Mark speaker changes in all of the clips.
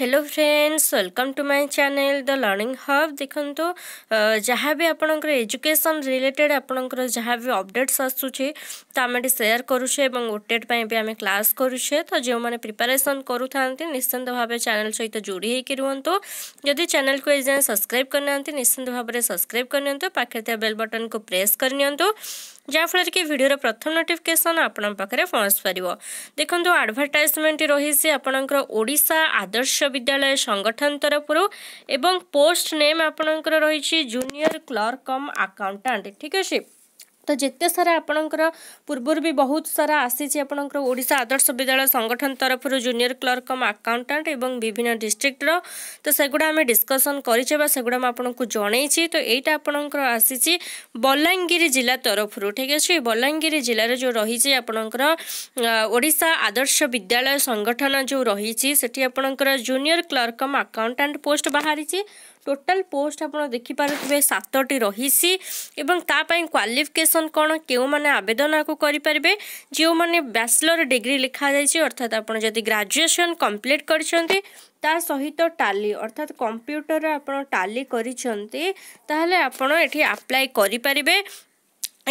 Speaker 1: hello friends welcome to my channel the learning hub देखନ୍ତୁ ଯାହା ବି ଆପଣଙ୍କର ଏଜୁକେସନ୍ ରିଲେଟେଡ୍ ଆପଣଙ୍କର ଯାହା ବି ଅପଡେଟ୍ସ ଆସୁଛି ତ ଆମେ ଏଠି ସେୟାର କରୁଛେ ଏବଂ ଓଟେଟ୍ ପାଇଁ ବି ଆମେ କ୍ଲାସ୍ କରୁଛେ ତ ଯେଉଁମାନେ ପ୍ରିପାରେସନ୍ କରୁଥାନ୍ତି ନିଶ୍ଚିନ୍ତ ଭାବେ ଚ୍ୟାନେଲ୍ ସହିତ ଯୋଡ଼ି ହୋଇକି ରୁହନ୍ତୁ ଯଦି ଚ୍ୟାନେଲ୍କୁ ଏଯାଏଁ ସବସ୍କ୍ରାଇବ୍ କରିନାହାନ୍ତି ନିଶ୍ଚିନ୍ତ ଭାବରେ ସବସ୍କ୍ରାଇବ୍ କରିନିଅନ୍ତୁ ପାଖରେ ଥିବା ବେଲ୍ ବଟନ୍କୁ ପ୍ରେସ୍ କରିନିଅନ୍ତୁ ଯାହାଫଳରେ କି ଭିଡ଼ିଓର ପ୍ରଥମ ନୋଟିଫିକେସନ୍ ଆପଣଙ୍କ ପାଖରେ ପହଞ୍ଚିପାରିବ ଦେଖନ୍ତୁ ଆଡ଼ଭର୍ଟାଇଜମେଣ୍ଟ ରହିଛି ଆପଣଙ୍କର ଓଡ଼ିଶା ଆଦର୍ଶ ବିଦ୍ୟାଳୟ ସଂଗଠନ ତରଫରୁ ଏବଂ ପୋଷ୍ଟ ନେମ୍ ଆପଣଙ୍କର ରହିଛି ଜୁନିୟର କ୍ଲର୍କ କମ୍ ଆକାଉଣ୍ଟାଣ୍ଟ ଠିକ୍ ଅଛି তো ଯେତେ ସାରା ଆପଣଙ୍କର ପୂର୍ବରୁ ବି ବହୁତ ସାରା ଆସିଛି ଆପଣଙ୍କର ଓଡ଼ିଶା ଆଦର୍ଶ ବିଦ୍ୟାଳୟ ସଂଗଠନ ତରଫରୁ ଜୁନିୟର କ୍ଲର୍କ କମ୍ ଆକାଉଣ୍ଟାଣ୍ଟ ଏବଂ ବିଭିନ୍ନ ଡିଷ୍ଟ୍ରିକ୍ଟର ତ ସେଗୁଡ଼ା ଆମେ ଡିସ୍କସନ୍ କରିଛେ ବା ସେଗୁଡ଼ା ମୁଁ ଆପଣଙ୍କୁ ଜଣେଇଛି ତ ଏଇଟା ଆପଣଙ୍କର ଆସିଛି ବଲାଙ୍ଗୀର ଜିଲ୍ଲା ତରଫରୁ ଠିକ୍ ଅଛି ବଲାଙ୍ଗୀର ଜିଲ୍ଲାରେ ଯେଉଁ ରହିଛି ଆପଣଙ୍କର ଓଡ଼ିଶା ଆଦର୍ଶ ବିଦ୍ୟାଳୟ ସଂଗଠନ ଯେଉଁ ରହିଛି ସେଠି ଆପଣଙ୍କର junior clerk cum accountant post ବାହାରିଛି ଟୋଟାଲ୍ ପୋଷ୍ଟ ଆପଣ ଦେଖିପାରୁଥିବେ ସାତଟି ରହିଛି ଏବଂ ତା ପାଇଁ କ୍ୱାଲିଫିକେସନ୍ ପସନ୍ଦ କ'ଣ କେଉଁମାନେ ଆବେଦନ ଆକୁ କରିପାରିବେ ଯେଉଁମାନେ ବ୍ୟାଚଲର ଡିଗ୍ରୀ ଲେଖାଯାଇଛି ଅର୍ଥାତ୍ ଆପଣ ଯଦି ଗ୍ରାଜୁଏସନ୍ କମ୍ପ୍ଲିଟ୍ କରିଛନ୍ତି ତା ସହିତ ଟାଲି ଅର୍ଥାତ୍ କମ୍ପ୍ୟୁଟରରେ ଆପଣ ଟାଲି କରିଛନ୍ତି ତାହେଲେ ଆପଣ ଏଠି ଆପ୍ଲାଏ କରିପାରିବେ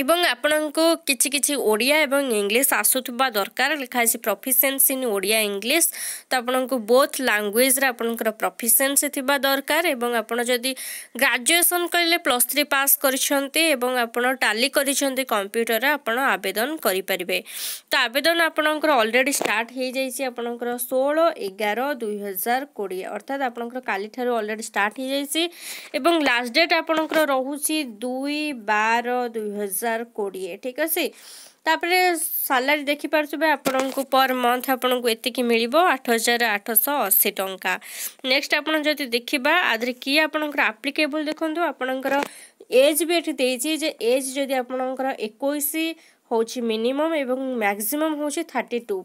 Speaker 1: এবং আপনার কিছু কিছু ওড়িয়া এবং ইংলিশ আসুবা দরকার লেখা আছে প্রফিসিয়েন্সি ইন ওড়িয়া ইংলিশ তো আপনার বোথ ল্যাঙ্গুয়েজরে আপনার প্রফিসিয়েন্সি থাকা দরকার এবং আপনার যদি গ্রাজুয়েসন করলে প্লস থ্রি পাস করছেন এবং আপনার টালি করছেন কম্প্যুটর আপনার আবেদন করে পারবে তো আবেদন আপনার অলরেডি স্টার্ট হয়ে যাই আপনার ষোল এগার দুই হাজার কোড়ি অর্থাৎ আপনার কালি ঠার অলরেডি স্টার্ট হয়ে যাই এবং লাস্ট ডেট আপনার রয়েছে দুই বার দুই হাজার কর দিয়ে ঠিক আছে তারপরে স্যালারি দেখি পারছবে আপনونکو পর मंथ আপনونکو এত কি মিলিব 8880 টাকা नेक्स्ट আপন যদি দেখিবা আ কি আপনক एप्लीকেবল দেখো আপনক এজ বি দি যে এজ যদি আপনক 21 হয় মিনিমাম এবং ম্যাক্সিমাম হয় 32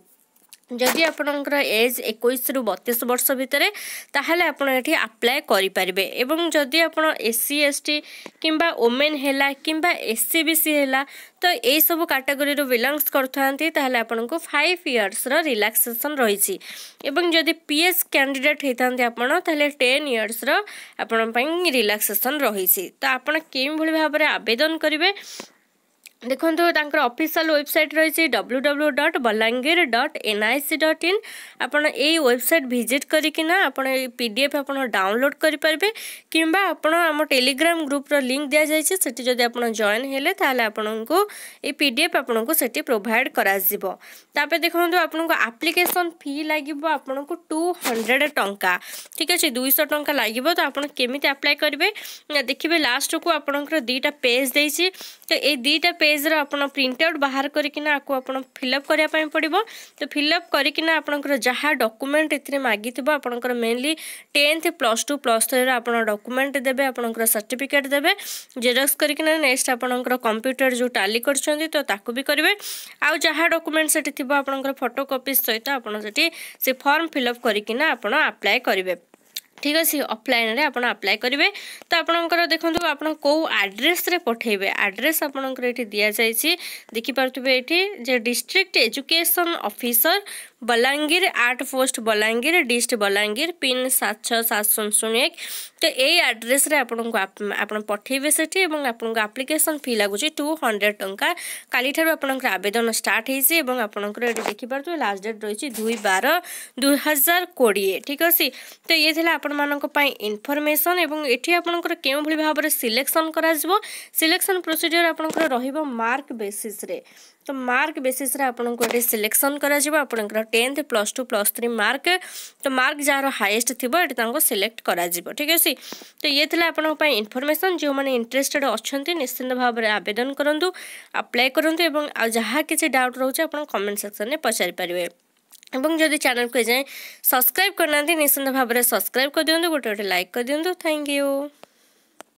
Speaker 1: ଯଦି ଆପଣଙ୍କର ଏଜ୍ ଏକୋଇଶରୁ ବତିଶ ବର୍ଷ ଭିତରେ ତାହେଲେ ଆପଣ ଏଠି ଆପ୍ଲାଏ କରିପାରିବେ ଏବଂ ଯଦି ଆପଣ ଏସ୍ ସି ଏସ୍ ଟି କିମ୍ବା ଓମେନ୍ ହେଲା କିମ୍ବା ଏସ୍ ସି ବି ସି ହେଲା ତ ଏଇସବୁ କାଟାଗୋରୀରୁ ବିଲଙ୍ଗସ୍ କରୁଥାନ୍ତି ତାହେଲେ ଆପଣଙ୍କୁ ଫାଇଭ୍ ଇୟର୍ସର ରିଲାକ୍ସେସନ୍ ରହିଛି ଏବଂ ଯଦି ପି ଏସ୍ କ୍ୟାଣ୍ଡିଡେଟ୍ ହେଇଥାନ୍ତି ଆପଣ ତାହେଲେ ଟେନ୍ ଇୟର୍ସର ଆପଣଙ୍କ ପାଇଁ ରିଲାକ୍ସେସନ୍ ରହିଛି ତ ଆପଣ କେଉଁଭଳି ଭାବରେ ଆବେଦନ କରିବେ ଦେଖନ୍ତୁ ତାଙ୍କର ଅଫିସିଆଲ ୱେବସାଇଟ୍ ରହିଛି W W dot Balangir dot NIC dot in ଆପଣ ଏଇ ୱେବସାଇଟ୍ ଭିଜିଟ୍ କରିକିନା ଆପଣ ଏଇ ପି ଡି ଏଫ୍ ଆପଣ ଡାଉନଲୋଡ଼୍ କରିପାରିବେ କିମ୍ବା ଆପଣ ଆମ ଟେଲିଗ୍ରାମ ଗ୍ରୁପ୍ର ଲିଙ୍କ୍ ଦିଆଯାଇଛି ସେଠି ଯଦି ଆପଣ ଜଏନ୍ ହେଲେ ତାହେଲେ ଆପଣଙ୍କୁ ଏଇ ପି ଡି ଏଫ୍ ଆପଣଙ୍କୁ ସେଠି ପ୍ରୋଭାଇଡ଼୍ କରାଯିବ ତାପରେ ଦେଖନ୍ତୁ ଆପଣଙ୍କୁ ଆପ୍ଲିକେସନ୍ ଫି ଲାଗିବ ଆପଣଙ୍କୁ ଟୁ ହଣ୍ଡ୍ରେଡ଼ ଟଙ୍କା ଠିକ୍ ଅଛି ଦୁଇଶହ ଟଙ୍କା ଲାଗିବ ତ ଆପଣ କେମିତି ଆପ୍ଲାଏ କରିବେ ଦେଖିବେ ଲାଷ୍ଟକୁ ଆପଣଙ୍କର ଦୁଇଟା ପେଜ୍ ଦେଇଛି ତ ଏଇ ଦୁଇଟା ପେଜ୍ সাইজর আপনার প্রিন্ট আউট বাহার করিকিনা আকু আপনার ফিল আপ করা পড়ব তো ফিল আপ করিকিনা আপনার যা ডকুমেন্ট এতে মাগিথিব আপনার mainly tenth plus two plus থ্রির আপনার ডকুমেন্ট দেবে আপনার সার্টিফিকেট দেবে জেরক্স করিকিনা নেক্সট আপনার কম্পুটর যে টালি করছেন তো তাকে বি করবে আউ যা ডকুমেন্ট সেটি থাকবে আপনার ফটো কপি সহ আপনার সেটি সে ফর্ম ফিল আপ করিকিনা আপনার আপ্লাই করবে ঠিক আছে অଫଲାଇନ୍ରେ ଆପଣ ଆପ୍ଲାଏ କରିବେ ତ ଆପଣଙ୍କର ଦେଖନ୍ତୁ ଆପଣ କେଉଁ ଆଡ୍ରେସ୍ରେ ପଠାଇବେ ଆଡ୍ରେସ୍ ଆପଣଙ୍କର ଏଠି ଦିଆଯାଇଛି ଦେଖିପାରୁଥିବେ ଏଠି ଯେ district education officer Balangir at post Balangir dist Balangir pin ସାତ ଛଅ ସାତ ଶୂନ ଶୂନ ଏକ ତ ଏଇ ଆଡ୍ରେସ୍ରେ ଆପଣଙ୍କୁ ଆପଣ ପଠାଇବେ ସେଠି ଏବଂ ଆପଣଙ୍କ ଆପ୍ଲିକେସନ୍ ଫି ଲାଗୁଛି ଟୁ ହଣ୍ଡ୍ରେଡ଼ ଟଙ୍କା କାଲିଠାରୁ ଆପଣଙ୍କର ଆବେଦନ ଷ୍ଟାର୍ଟ ହେଇଛି ଏବଂ ଆପଣଙ୍କର ଏଠି ଦେଖିପାରୁଥିବେ ଲାଷ୍ଟ ଡେଟ୍ ରହିଛି ଦୁଇ ବାର ଦୁଇ ହଜାର କୋଡ଼ିଏ ଠିକ୍ ଅଛି ତ ଇଏ ଥିଲା ଆପଣ ଆପଣମାନଙ୍କ ପାଇଁ ଇନଫର୍ମେସନ୍ ଏବଂ ଏଠି ଆପଣଙ୍କର କେଉଁଭଳି ଭାବରେ ସିଲେକ୍ସନ୍ କରାଯିବ ସିଲେକ୍ସନ୍ ପ୍ରୋସିଡ଼ିଓର ଆପଣଙ୍କର ରହିବ ମାର୍କ ବେସିସ୍ରେ ତ ମାର୍କ ବେସିସ୍ରେ ଆପଣଙ୍କୁ ଏଠି ସିଲେକ୍ସନ୍ କରାଯିବ ଆପଣଙ୍କର tenth plus two plus three mark ତ ମାର୍କ ଯାହାର ହାଏଷ୍ଟ ଥିବ ଏଠି ତାଙ୍କୁ ସିଲେକ୍ଟ କରାଯିବ ଠିକ୍ ଅଛି ତ ଇଏ ଥିଲା ଆପଣଙ୍କ ପାଇଁ ଇନଫର୍ମେସନ୍ ଯେଉଁମାନେ ଇଣ୍ଟରେଷ୍ଟେଡ଼୍ ଅଛନ୍ତି ନିଶ୍ଚିନ୍ତ ଭାବରେ ଆବେଦନ କରନ୍ତୁ ଆପ୍ଲାଏ କରନ୍ତୁ ଏବଂ ଆଉ ଯାହା କିଛି ଡାଉଟ୍ ରହୁଛି ଆପଣ କମେଣ୍ଟ ସେକ୍ସନ୍ରେ ପଚାରିପାରିବେ এবং যদি চ্যানেলকে এযাଏঁ সবসক্রাইব করুনাহাନ୍ତି ନିଶ୍ଚିନ୍ତ ଭାବରେ ସବସ୍କ୍ରାଇବ୍ କରିଦିଅନ୍ତୁ ଗୋଟେ ଗୋଟେ ଲାଇକ୍ କରିଦିଅନ୍ତୁ ଥ୍ୟାଙ୍କ ୟୁ